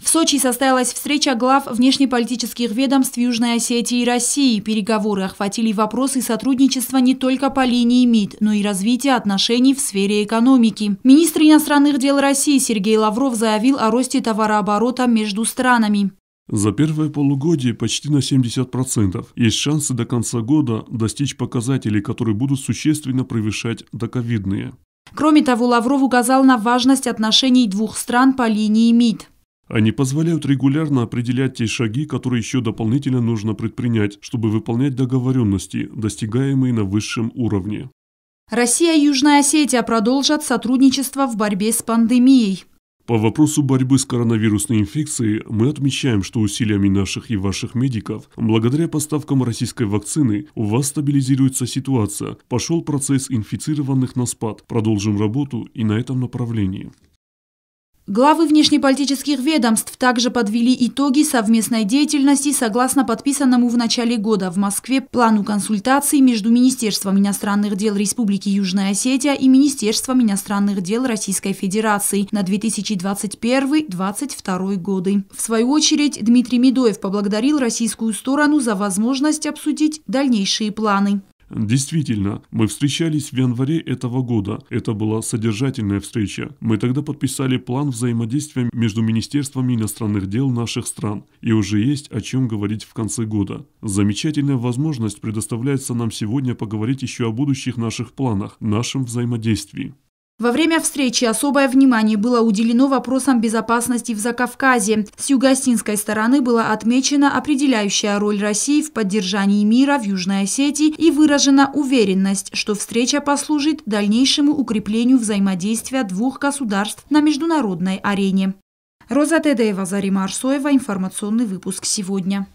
В Сочи состоялась встреча глав внешнеполитических ведомств Южной Осетии и России. Переговоры охватили вопросы сотрудничества не только по линии МИД, но и развития отношений в сфере экономики. Министр иностранных дел России Сергей Лавров заявил о росте товарооборота между странами. За первое полугодие почти на 70%. Есть шансы до конца года достичь показателей, которые будут существенно превышать доковидные. Кроме того, Лавров указал на важность отношений двух стран по линии МИД. Они позволяют регулярно определять те шаги, которые еще дополнительно нужно предпринять, чтобы выполнять договоренности, достигаемые на высшем уровне. Россия и Южная Осетия продолжат сотрудничество в борьбе с пандемией. По вопросу борьбы с коронавирусной инфекцией мы отмечаем, что усилиями наших и ваших медиков, благодаря поставкам российской вакцины, у вас стабилизируется ситуация, пошел процесс инфицированных на спад. Продолжим работу и на этом направлении. Главы внешнеполитических ведомств также подвели итоги совместной деятельности согласно подписанному в начале года в Москве плану консультаций между Министерством иностранных дел Республики Южная Осетия и Министерством иностранных дел Российской Федерации на 2021-2022 годы. В свою очередь Дмитрий Медоев поблагодарил российскую сторону за возможность обсудить дальнейшие планы. Действительно, мы встречались в январе этого года. Это была содержательная встреча. Мы тогда подписали план взаимодействия между министерствами иностранных дел наших стран. И уже есть о чем говорить в конце года. Замечательная возможность предоставляется нам сегодня поговорить еще о будущих наших планах, нашем взаимодействии. Во время встречи особое внимание было уделено вопросам безопасности в Закавказе. С югостинской стороны была отмечена определяющая роль России в поддержании мира в Южной Осетии и выражена уверенность, что встреча послужит дальнейшему укреплению взаимодействия двух государств на международной арене. Роза Тедеева, Зарима Арсоева, информационный выпуск сегодня.